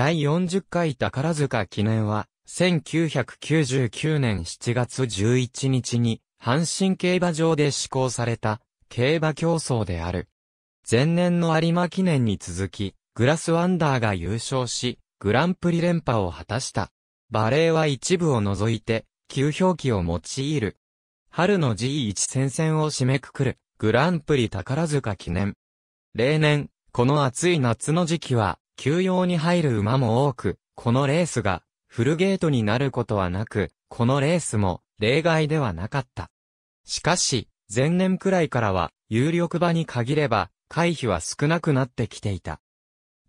第40回宝塚記念は、1999年7月11日に、阪神競馬場で施行された、競馬競争である。前年の有馬記念に続き、グラスワンダーが優勝し、グランプリ連覇を果たした。バレーは一部を除いて、旧表記を用いる。春の G1 戦線を締めくくる、グランプリ宝塚記念。例年、この暑い夏の時期は、休養に入る馬も多く、このレースがフルゲートになることはなく、このレースも例外ではなかった。しかし、前年くらいからは、有力馬に限れば、回避は少なくなってきていた。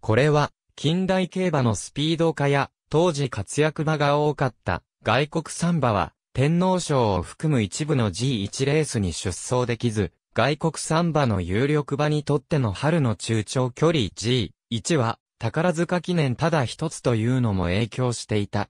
これは、近代競馬のスピード化や、当時活躍馬が多かった外国サンバは、天皇賞を含む一部の G1 レースに出走できず、外国サンバの有力馬にとっての春の中長距離 G1 は、宝塚記念ただ一つというのも影響していた。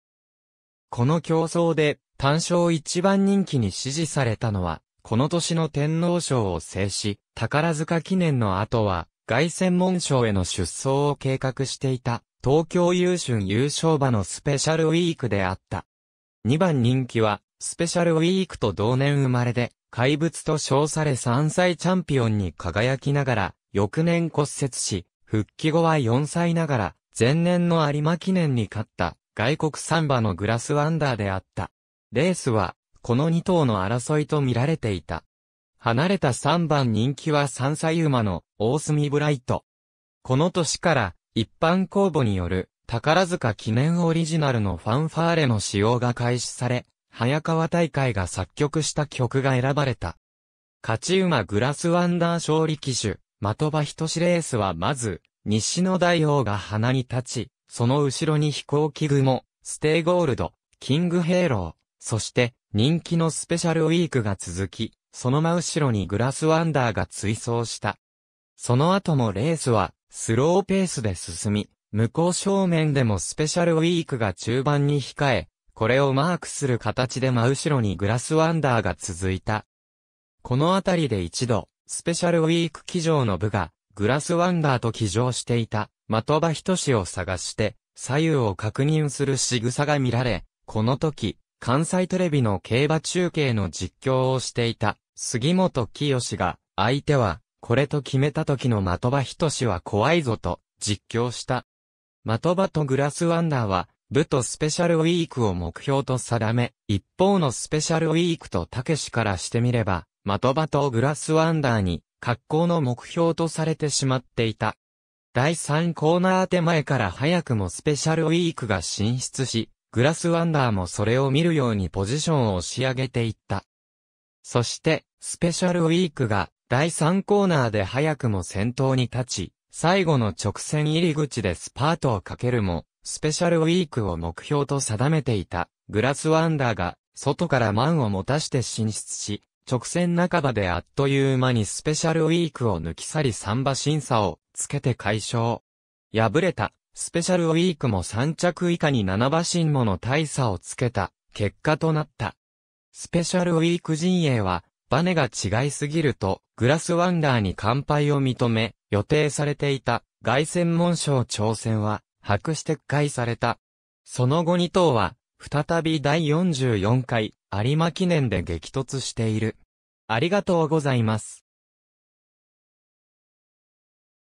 この競争で、単勝一番人気に支持されたのは、この年の天皇賞を制し、宝塚記念の後は、外専門賞への出走を計画していた、東京優春優勝馬のスペシャルウィークであった。2番人気は、スペシャルウィークと同年生まれで、怪物と称され3歳チャンピオンに輝きながら、翌年骨折し、復帰後は4歳ながら、前年の有馬記念に勝った外国サンバのグラスワンダーであった。レースは、この2頭の争いと見られていた。離れた3番人気は3歳馬の大隅ブライト。この年から一般公募による宝塚記念オリジナルのファンファーレの使用が開始され、早川大会が作曲した曲が選ばれた。勝ち馬グラスワンダー勝利騎手、的場としレースはまず、西の大王が鼻に立ち、その後ろに飛行機雲、ステイゴールド、キングヘイロー、そして人気のスペシャルウィークが続き、その真後ろにグラスワンダーが追走した。その後もレースはスローペースで進み、向こう正面でもスペシャルウィークが中盤に控え、これをマークする形で真後ろにグラスワンダーが続いた。この辺りで一度、スペシャルウィーク騎乗の部が、グラスワンダーと騎乗していた、的場しを探して、左右を確認する仕草が見られ、この時、関西テレビの競馬中継の実況をしていた、杉本清が、相手は、これと決めた時の的場しは怖いぞと、実況した。的場とグラスワンダーは、部とスペシャルウィークを目標と定め、一方のスペシャルウィークとたけしからしてみれば、的場とグラスワンダーに格好の目標とされてしまっていた。第3コーナー手前から早くもスペシャルウィークが進出し、グラスワンダーもそれを見るようにポジションを押し上げていった。そして、スペシャルウィークが第3コーナーで早くも先頭に立ち、最後の直線入り口でスパートをかけるも、スペシャルウィークを目標と定めていた、グラスワンダーが、外から満を持たして進出し、直線半ばであっという間にスペシャルウィークを抜き去り3馬審査をつけて解消。敗れた、スペシャルウィークも3着以下に7馬身もの大差をつけた、結果となった。スペシャルウィーク陣営は、バネが違いすぎると、グラスワンダーに乾杯を認め、予定されていた、凱旋門賞挑戦は、白して解された。その後2頭は、再び第44回有馬記念で激突している。ありがとうございます。